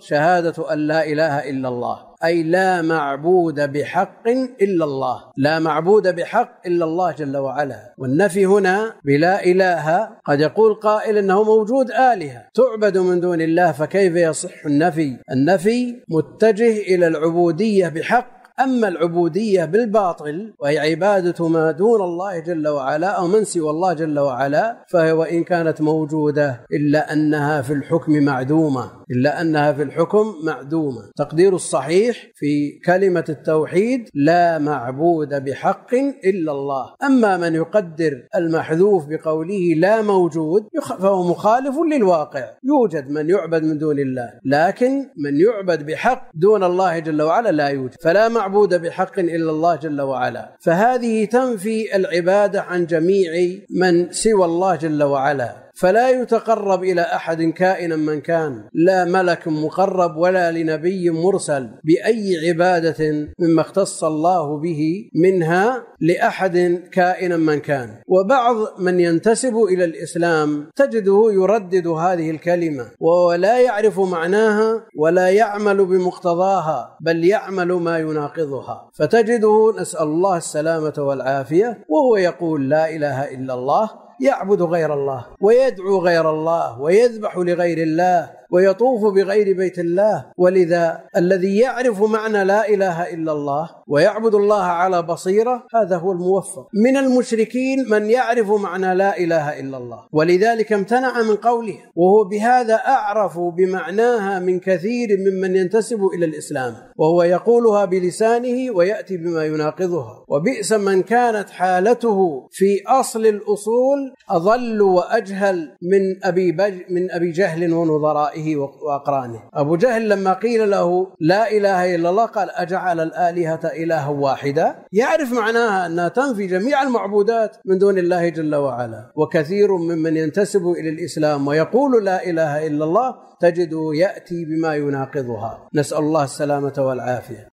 شهادة أن لا إله إلا الله أي لا معبود بحق إلا الله لا معبود بحق إلا الله جل وعلا والنفي هنا بلا إله قد يقول قائل أنه موجود آلهة تعبد من دون الله فكيف يصح النفي النفي متجه إلى العبودية بحق أما العبودية بالباطل وهي عبادة ما دون الله جل وعلا أو من سوى الله جل وعلا فهي وإن كانت موجودة إلا أنها في الحكم معدومة إلا أنها في الحكم معدومة تقدير الصحيح في كلمة التوحيد لا معبود بحق إلا الله أما من يقدر المحذوف بقوله لا موجود فهو مخالف للواقع يوجد من يعبد من دون الله لكن من يعبد بحق دون الله جل وعلا لا يوجد فلا معبود معبود بحق إلا الله جل وعلا فهذه تنفي العبادة عن جميع من سوى الله جل وعلا فلا يتقرب الى احد كائنا من كان لا ملك مقرب ولا لنبي مرسل باي عباده مما اختص الله به منها لاحد كائنا من كان وبعض من ينتسب الى الاسلام تجده يردد هذه الكلمه وهو لا يعرف معناها ولا يعمل بمقتضاها بل يعمل ما يناقضها فتجده نسال الله السلامه والعافيه وهو يقول لا اله الا الله يعبد غير الله ويدعو غير الله ويذبح لغير الله ويطوف بغير بيت الله ولذا الذي يعرف معنى لا اله الا الله ويعبد الله على بصيره هذا هو الموفق من المشركين من يعرف معنى لا اله الا الله ولذلك امتنع من قوله وهو بهذا اعرف بمعناها من كثير ممن ينتسب الى الاسلام وهو يقولها بلسانه وياتي بما يناقضها وبئس من كانت حالته في اصل الاصول اضل واجهل من ابي بج من ابي جهل ونظرائه آبائه وأقرانه أبو جهل لما قيل له لا إله إلا الله قال أجعل الآلهة إلها واحدة يعرف معناها أنها تنفي جميع المعبودات من دون الله جل وعلا وكثير ممن ينتسب إلى الإسلام ويقول لا إله إلا الله تجده يأتي بما يناقضها نسأل الله السلامة والعافية